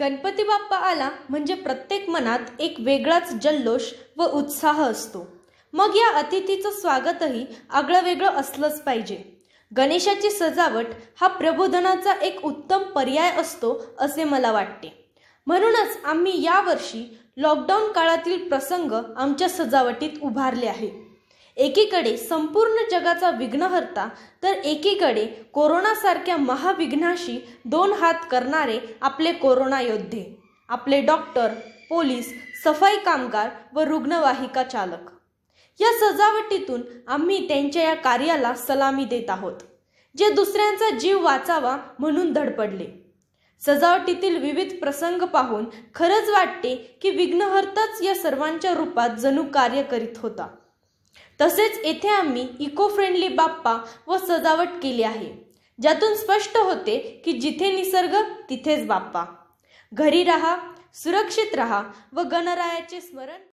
गणपती बाप्पा आला म्हणजे प्रत्येक मनात एक वेगळाच जल्लोष व उत्साह असतो मग या अतिथीचं स्वागतही आगळं वेगळं असलंच पाहिजे गणेशाची सजावट हा प्रबोधनाचा एक उत्तम पर्याय असतो असे मला वाटते म्हणूनच आम्ही यावर्षी लॉकडाऊन काळातील प्रसंग आमच्या सजावटीत उभारले आहे एकीकडे संपूर्ण जगाचा विघ्नहर्ता तर एकीकडे कोरोनासारख्या महाविघ्नाशी दोन हात करणारे आपले कोरोना योद्धे आपले डॉक्टर पोलीस सफाई कामगार व रुग्णवाहिका चालक या सजावटीतून आम्ही त्यांच्या या कार्याला सलामी देत आहोत जे दुसऱ्यांचा जीव वाचावा म्हणून धडपडले सजावटीतील विविध प्रसंग पाहून खरंच वाटते की विघ्नहर्ताच या सर्वांच्या रूपात जणू कार्य करीत होता तसेच येथे आम्ही इको फ्रेंडली बाप्पा व सजावट केली आहे ज्यातून स्पष्ट होते की जिथे निसर्ग तिथेच बाप्पा घरी राहा सुरक्षित राहा व गणरायाचे स्मरण